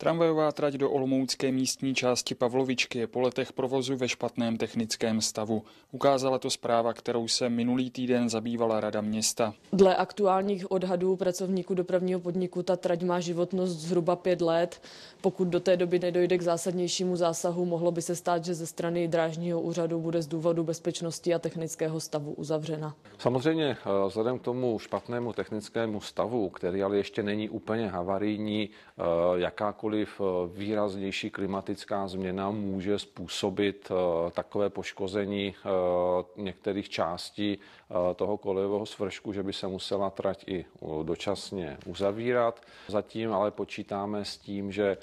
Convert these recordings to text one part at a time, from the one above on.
Tramvajová trať do olomoucké místní části Pavlovičky je po letech provozu ve špatném technickém stavu. Ukázala to zpráva, kterou se minulý týden zabývala Rada města. Dle aktuálních odhadů pracovníků dopravního podniku ta trať má životnost zhruba pět let. Pokud do té doby nedojde k zásadnějšímu zásahu, mohlo by se stát, že ze strany drážního úřadu bude z důvodu bezpečnosti a technického stavu uzavřena. Samozřejmě eh, vzhledem k tomu špatnému technickému stavu, který ale ještě není úplně havarijní, eh, jakákoliv jakákoliv eh, výraznější klimatická změna může způsobit eh, takové poškození eh, některých částí toho kolejového svršku, že by se musela trať i dočasně uzavírat. Zatím ale počítáme s tím, že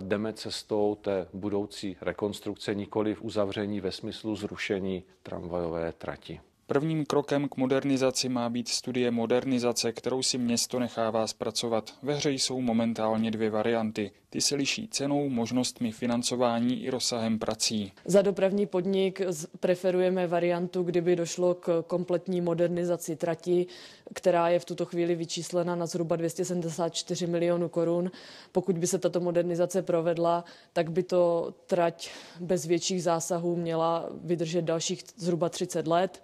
jdeme cestou té budoucí rekonstrukce, nikoli v uzavření ve smyslu zrušení tramvajové trati. Prvním krokem k modernizaci má být studie modernizace, kterou si město nechává zpracovat. Ve hře jsou momentálně dvě varianty. Ty se liší cenou, možnostmi financování i rozsahem prací. Za dopravní podnik preferujeme variantu, kdyby došlo k kompletní modernizaci trati, která je v tuto chvíli vyčíslena na zhruba 274 milionů korun. Pokud by se tato modernizace provedla, tak by to trať bez větších zásahů měla vydržet dalších zhruba 30 let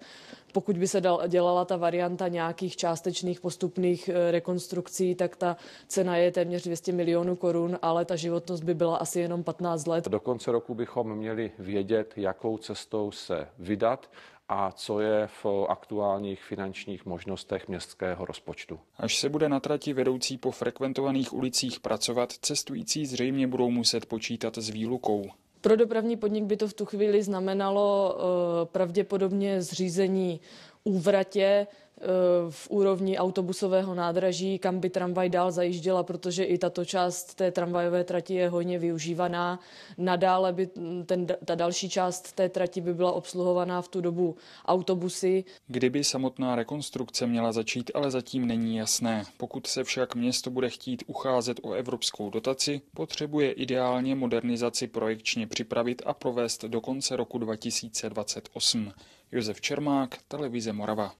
pokud by se dal, dělala ta varianta nějakých částečných postupných eh, rekonstrukcí, tak ta cena je téměř 200 milionů korun, ale ta životnost by byla asi jenom 15 let. Do konce roku bychom měli vědět, jakou cestou se vydat a co je v aktuálních finančních možnostech městského rozpočtu. Až se bude na trati vedoucí po frekventovaných ulicích pracovat, cestující zřejmě budou muset počítat s výlukou. Pro dopravní podnik by to v tu chvíli znamenalo eh, pravděpodobně zřízení úvratě Eh, v úrovni autobusového nádraží, kam by tramvaj dál zajížděla, protože i tato část té tramvajové trati je hodně využívaná. Nadále by ten, ta další část té trati by byla obsluhovaná v tu dobu autobusy. Kdyby samotná rekonstrukce měla začít, ale zatím není jasné. Pokud se však město bude chtít ucházet o evropskou dotaci, potřebuje ideálně modernizaci projekčně připravit a provést do konce roku 2028. Josef Čermák, Televize Morava.